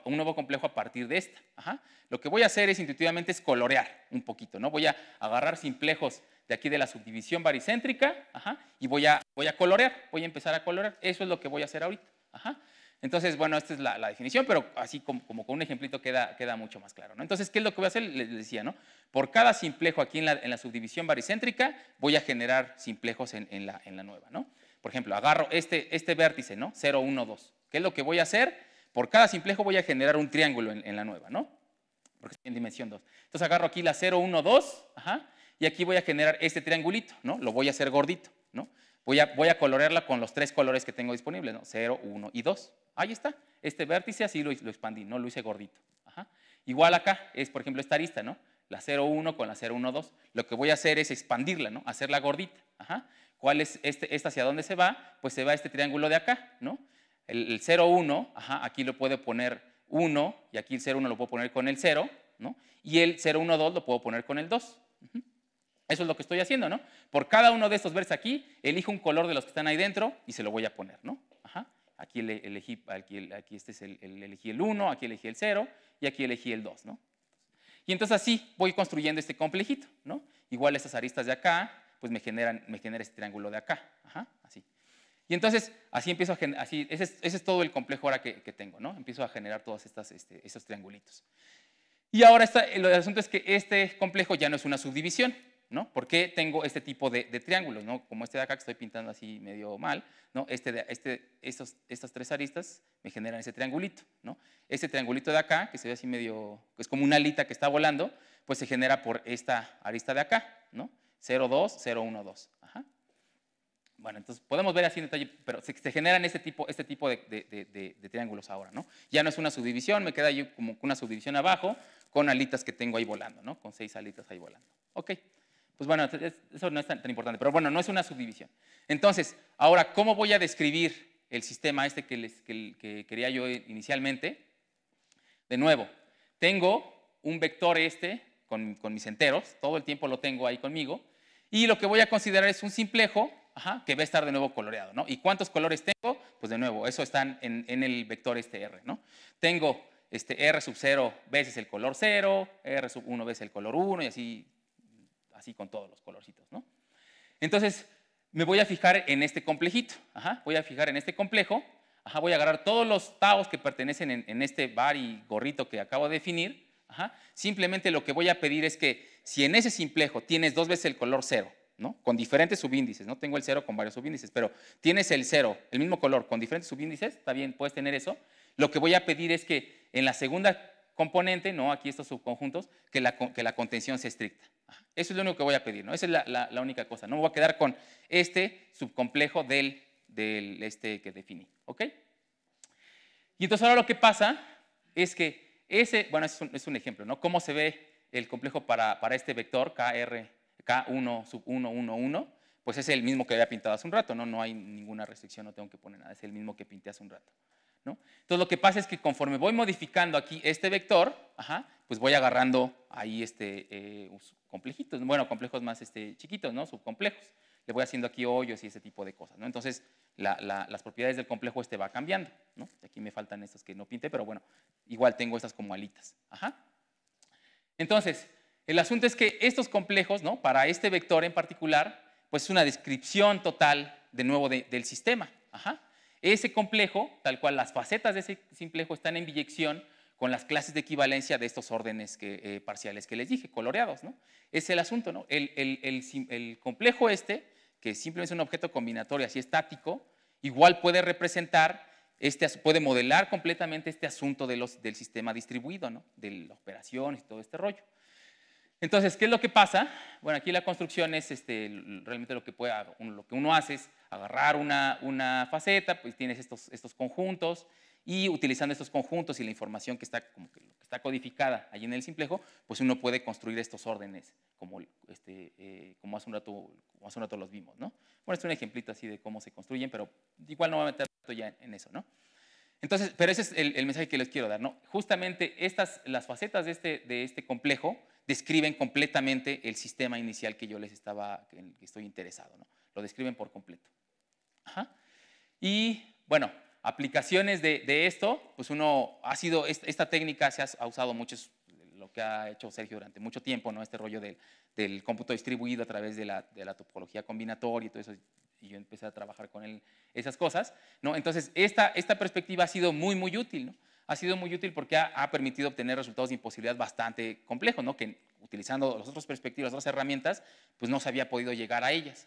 un nuevo complejo a partir de esta. Lo que voy a hacer es intuitivamente es colorear un poquito. ¿no? Voy a agarrar simplejos de aquí de la subdivisión baricéntrica, ajá, y voy a, voy a colorear, voy a empezar a colorear. Eso es lo que voy a hacer ahorita. Ajá. Entonces, bueno, esta es la, definición, pero así como, con un ejemplito queda, queda mucho más claro. Entonces, ¿qué es lo que voy a hacer? Les decía, ¿no? Por cada simplejo aquí en la, subdivisión baricéntrica, voy a generar simplejos en, la, nueva, ¿no? Por ejemplo, agarro este, este vértice, ¿no? 0, 1, 2. ¿Qué es lo que voy a hacer? Por cada simplejo voy a generar un triángulo en, en la nueva, ¿no? Porque estoy en dimensión 2. Entonces agarro aquí la 0, 1, 2, ajá, y aquí voy a generar este triangulito, ¿no? Lo voy a hacer gordito, ¿no? Voy a, voy colorearla con los tres colores que tengo disponibles, ¿no? 0, 1 y 2. Ahí está. Este vértice así lo, expandí, ¿no? Lo hice gordito. Ajá. Igual acá es, por ejemplo, esta arista, ¿no? La 0, 1 con la 0, 1, 2. Lo que voy a hacer es expandirla, ¿no? Hacerla gordita. Ajá. ¿Cuál es este, esta hacia dónde se va? Pues se va este triángulo de acá, ¿no? El, 0, 1, ajá, aquí lo puedo poner 1 y aquí el 0, 1 lo puedo poner con el 0, ¿no? Y el 0, 1, 2 lo puedo poner con el 2. Eso es lo que estoy haciendo, ¿no? Por cada uno de estos versos aquí, elijo un color de los que están ahí dentro y se lo voy a poner, ¿no? Ajá. Aquí, elegí, aquí, este el, elegí el 1, aquí elegí el 0 y aquí elegí el 2, ¿no? Y entonces así voy construyendo este complejito, ¿no? Igual estas aristas de acá, pues me generan me genera este triángulo de acá, Ajá, así. Y entonces así empiezo a generar, así, ese es, todo el complejo ahora que, tengo, ¿no? Empiezo a generar todos estos este, triangulitos. Y ahora el asunto es que este complejo ya no es una subdivisión, ¿Por qué tengo este tipo de, triángulos, Como este de acá que estoy pintando así medio mal, este este, estas tres aristas me generan ese triangulito, Este triangulito de acá, que se ve así medio, es como una alita que está volando, pues se genera por esta arista de acá, ¿no? 0, 2, 0, 1, 2. Bueno, entonces podemos ver así en detalle, pero se, se generan este tipo, este de, triángulos ahora, ¿no? Ya no es una subdivisión, me queda yo como una subdivisión abajo con alitas que tengo ahí volando, Con seis alitas ahí volando. Ok. Pues bueno, eso no es tan, importante, pero bueno, no es una subdivisión. Entonces, ahora, ¿cómo voy a describir el sistema este que, quería yo inicialmente? De nuevo, tengo un vector este con, mis enteros, todo el tiempo lo tengo ahí conmigo, y lo que voy a considerar es un simplejo que va a estar de nuevo coloreado. ¿no? ¿Y cuántos colores tengo? Pues de nuevo, eso están en, el vector este R. ¿no? Tengo este R sub 0 veces el color 0, R sub 1 veces el color 1 y así así con todos los colorcitos, ¿no? Entonces, me voy a fijar en este complejito, ajá, voy a fijar en este complejo, ajá, voy a agarrar todos los taos que pertenecen en, este bar y gorrito que acabo de definir, ajá, simplemente lo que voy a pedir es que si en ese simplejo tienes dos veces el color cero, ¿no? Con diferentes subíndices, no tengo el cero con varios subíndices, pero tienes el cero, el mismo color, con diferentes subíndices, está bien, puedes tener eso. Lo que voy a pedir es que en la segunda componente, no aquí estos subconjuntos, que la contención sea estricta. Eso es lo único que voy a pedir, ¿no? Esa es la, única cosa. No me voy a quedar con este subcomplejo del, este que definí, ¿ok? Y entonces ahora lo que pasa es que ese, bueno, es un, ejemplo, ¿no? Cómo se ve el complejo para, este vector KR, K1 sub 1, 1, 1, pues es el mismo que había pintado hace un rato, ¿no? No hay ninguna restricción, no tengo que poner nada, es el mismo que pinté hace un rato. Entonces lo que pasa es que conforme voy modificando aquí este vector, pues voy agarrando ahí este, eh, complejitos, bueno, complejos más este, chiquitos, ¿no? subcomplejos. Le voy haciendo aquí hoyos y ese tipo de cosas. Entonces las propiedades del complejo este va cambiando. Aquí me faltan estos que no pinté, pero bueno, igual tengo estas como alitas. Ajá. Entonces, el asunto es que estos complejos, ¿no? para este vector en particular, pues es una descripción total de nuevo del sistema. Ajá. Ese complejo, tal cual las facetas de ese complejo están en biyección con las clases de equivalencia de estos órdenes eh, parciales que les dije, coloreados. ¿no? Es el asunto, ¿no? El, complejo este, que simplemente es un objeto combinatorio así estático, igual puede representar, este puede modelar completamente este asunto del sistema distribuido, de las operaciones y todo este rollo. Entonces, ¿qué es lo que pasa? Bueno, aquí la construcción es este, realmente lo que, lo que uno hace es agarrar una, faceta, pues tienes estos, conjuntos, y utilizando estos conjuntos y la información que está, que, está codificada allí en el simplejo, pues uno puede construir estos órdenes, como, este, eh, como, hace, un rato, los vimos. ¿no? Bueno, es un ejemplito así de cómo se construyen, pero igual no voy a meter ya en eso. ¿no? Entonces, pero ese es el, mensaje que les quiero dar. ¿no? Justamente estas, las facetas de este, de este complejo describen completamente el sistema inicial que yo les estaba, que estoy interesado, ¿no? Lo describen por completo. Y bueno, aplicaciones de, de, esto, pues uno ha sido, esta técnica se ha, usado mucho, lo que ha hecho Sergio durante mucho tiempo, ¿no? Este rollo del, del cómputo distribuido a través de la, de la, topología combinatoria y todo eso, y yo empecé a trabajar con él esas cosas, ¿no? Entonces, esta, esta perspectiva ha sido muy, muy útil, ¿no? ha sido muy útil porque ha, permitido obtener resultados de imposibilidad bastante complejos, ¿no? que utilizando las otras perspectivas, las otras herramientas, pues no se había podido llegar a ellas.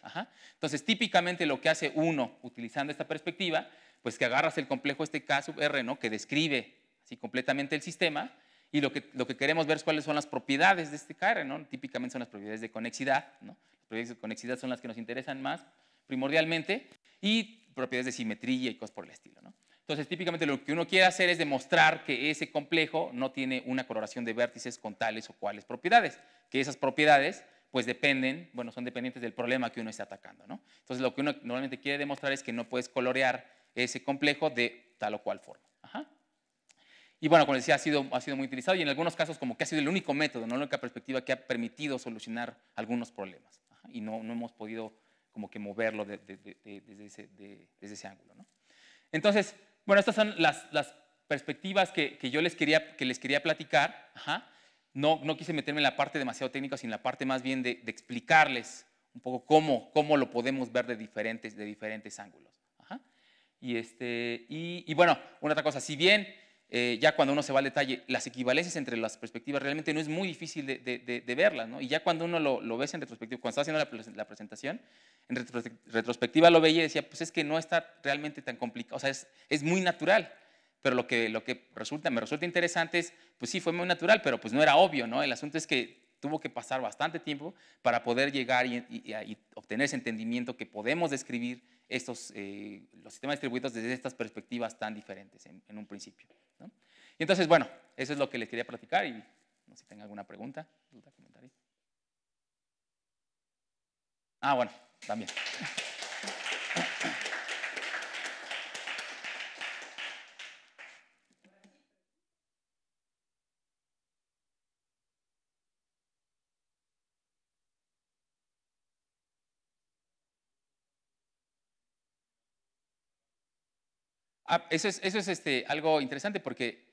Entonces, típicamente lo que hace uno utilizando esta perspectiva, pues que agarras el complejo este K sub R, ¿no? que describe así completamente el sistema, y lo que, lo que queremos ver es cuáles son las propiedades de este KR, ¿no? típicamente son las propiedades de conexidad, ¿no? las propiedades de conexidad son las que nos interesan más primordialmente, y propiedades de simetría y cosas por el estilo. ¿no? Entonces, típicamente lo que uno quiere hacer es demostrar que ese complejo no tiene una coloración de vértices con tales o cuales propiedades, que esas propiedades pues dependen, bueno, son dependientes del problema que uno está atacando, ¿no? Entonces, lo que uno normalmente quiere demostrar es que no puedes colorear ese complejo de tal o cual forma. Y bueno, como decía, ha sido, ha sido muy utilizado y en algunos casos como que ha sido el único método, no la única perspectiva que ha permitido solucionar algunos problemas. Y no, no hemos podido como que moverlo desde, ese, desde, ese, ángulo. ¿no? Entonces, bueno, estas son las, perspectivas que, yo les quería, que les quería platicar. No, quise meterme en la parte demasiado técnica, sino en la parte más bien de, explicarles un poco cómo, lo podemos ver de diferentes, de diferentes ángulos. Y, este, y bueno, una otra cosa, si bien eh, ya cuando uno se va al detalle, las equivalencias entre las perspectivas realmente no es muy difícil de, verlas, Y ya cuando uno lo, lo ves en retrospectiva, cuando estaba haciendo la, presentación, en retrospectiva lo veía y decía, pues es que no está realmente tan complicado, o sea, es, muy natural, pero lo que, resulta, me resulta interesante es, pues sí, fue muy natural, pero pues no era obvio, ¿no? El asunto es que tuvo que pasar bastante tiempo para poder llegar y obtener ese entendimiento que podemos describir estos, eh, los sistemas distribuidos desde estas perspectivas tan diferentes en, un principio. Y entonces, bueno, eso es lo que les quería platicar y no sé si tengan alguna pregunta, Ah, bueno, también. Ah, eso es, este, algo interesante porque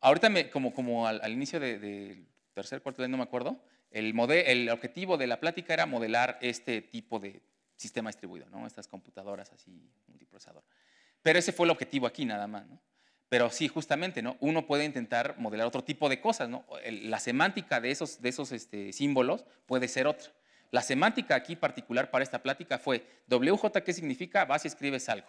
ahorita, como, al, inicio del tercer, cuarto, de no me acuerdo, el, objetivo de la plática era modelar este tipo de sistema distribuido, estas computadoras así, multiprocesador. Pero ese fue el objetivo aquí nada más. Pero sí, justamente, uno puede intentar modelar otro tipo de cosas. La semántica de esos, este, símbolos puede ser otra. La semántica aquí particular para esta plática fue WJ, ¿qué significa? Vas y escribes algo.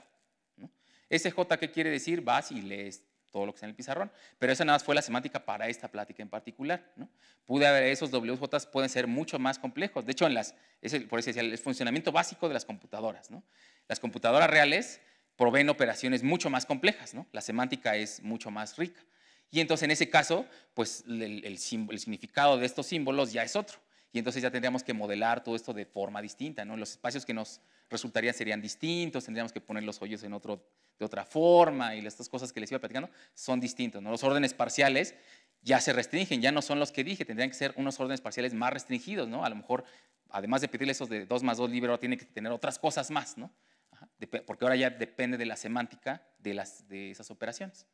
Ese J, ¿qué quiere decir? Vas y lees todo lo que está en el pizarrón. Pero esa nada más fue la semántica para esta plática en particular. ¿no? Pude haber, esos WJ pueden ser mucho más complejos. De hecho, en las, es por eso decía, el funcionamiento básico de las computadoras. Las computadoras reales proveen operaciones mucho más complejas. ¿no? La semántica es mucho más rica. Y entonces, en ese caso, pues el, significado de estos símbolos ya es otro. Y entonces ya tendríamos que modelar todo esto de forma distinta. Los espacios que nos resultarían serían distintos, tendríamos que poner los hoyos en otro de otra forma y estas cosas que les iba platicando son distintos. Los órdenes parciales ya se restringen, ya no son los que dije, tendrían que ser unos órdenes parciales más restringidos, ¿no? A lo mejor, además de pedirle esos de 2 más 2 libre, ahora tiene que tener otras cosas más, ¿no? porque ahora ya depende de la semántica de esas operaciones.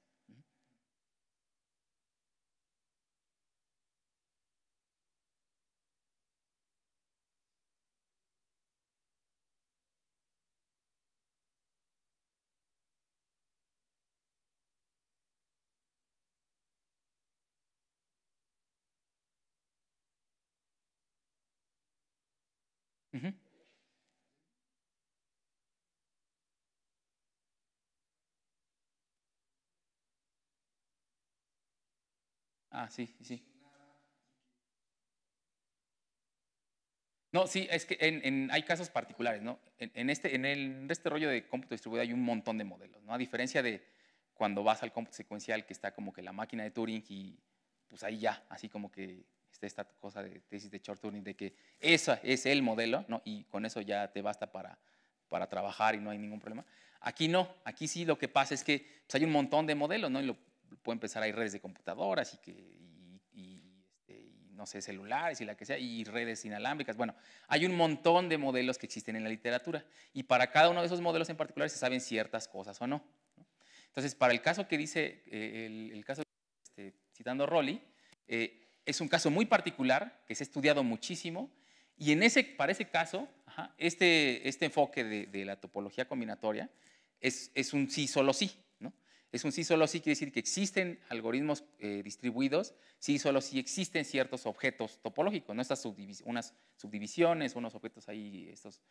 Ah, sí, sí. No, sí, es que hay casos particulares, ¿no? En, este, en este rollo de cómputo distribuido hay un montón de modelos, ¿no? A diferencia de cuando vas al cómputo secuencial, que está como que la máquina de Turing y pues ahí ya, así como que este, esta cosa de tesis de short turning de que ese es el modelo, y con eso ya te basta para, para trabajar y no hay ningún problema. Aquí no, aquí sí lo que pasa es que pues, hay un montón de modelos, ¿no? y lo, puede empezar, hay redes de computadoras y, que, este, no sé, celulares y la que sea, y redes inalámbricas. Bueno, hay un montón de modelos que existen en la literatura y para cada uno de esos modelos en particular se saben ciertas cosas o no. Entonces, para el caso que dice, eh, el, caso, este, citando Rolly, eh, es un caso muy particular que se ha estudiado muchísimo y en ese, para ese caso, este, este, enfoque de, la topología combinatoria es, un sí solo sí. ¿no? Es un sí solo sí, quiere decir que existen algoritmos eh, distribuidos, sí solo sí existen ciertos objetos topológicos, ¿no? unas subdivisiones, unos objetos ahí, estos,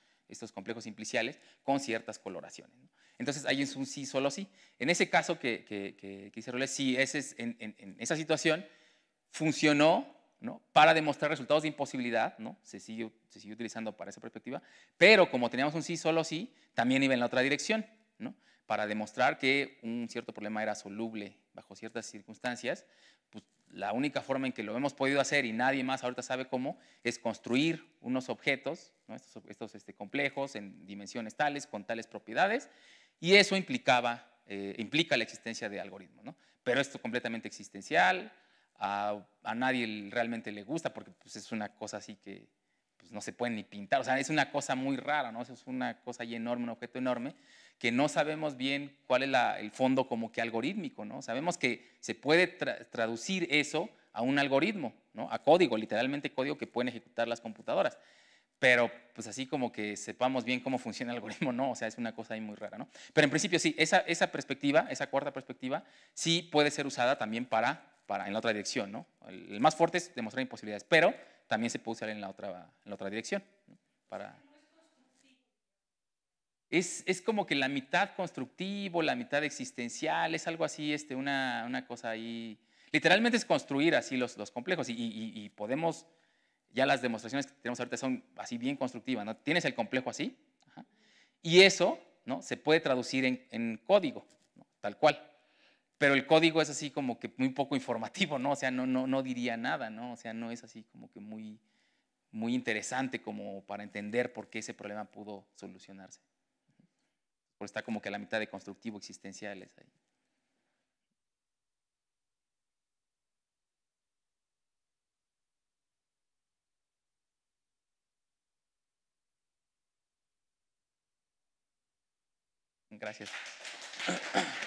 complejos simpliciales, con ciertas coloraciones. Entonces, ahí es un sí solo sí. En ese caso que, que, que, sí, es, en esa situación funcionó ¿no? para demostrar resultados de imposibilidad, ¿no? se, siguió, utilizando para esa perspectiva, pero como teníamos un sí solo sí, también iba en la otra dirección, ¿no? para demostrar que un cierto problema era soluble bajo ciertas circunstancias, pues la única forma en que lo hemos podido hacer y nadie más ahorita sabe cómo es construir unos objetos, ¿no? estos, estos este, complejos en dimensiones tales, con tales propiedades, y eso implicaba, eh, implica la existencia de algoritmos. ¿no? Pero esto completamente existencial, a, nadie realmente le gusta porque pues, es una cosa así que pues, no se puede ni pintar. O sea, es una cosa muy rara, ¿no? Es una cosa ahí enorme, un objeto enorme, que no sabemos bien cuál es el fondo como que algorítmico, ¿no? Sabemos que se puede traducir eso a un algoritmo, ¿no? A código, literalmente código que pueden ejecutar las computadoras pero pues así como que sepamos bien cómo funciona el algoritmo, no, o sea, es una cosa ahí muy rara, ¿no? Pero en principio sí, esa, esa perspectiva, esa cuarta perspectiva, sí puede ser usada también para en la otra dirección. ¿no? El, más fuerte es demostrar imposibilidades, pero también se puede usar en la otra, la otra dirección. Es, como que la mitad constructivo, la mitad existencial, es algo así, este, una, cosa ahí. Literalmente es construir así los, complejos y, podemos, ya las demostraciones que tenemos ahorita son así bien constructivas, ¿no? Tienes el complejo así y eso ¿no? se puede traducir en, código, tal cual pero el código es así como que muy poco informativo, ¿no? O sea, no, no, diría nada, ¿no? O sea, no es así como que muy, interesante como para entender por qué ese problema pudo solucionarse. Porque está como que a la mitad de constructivo existencial es ahí. Gracias.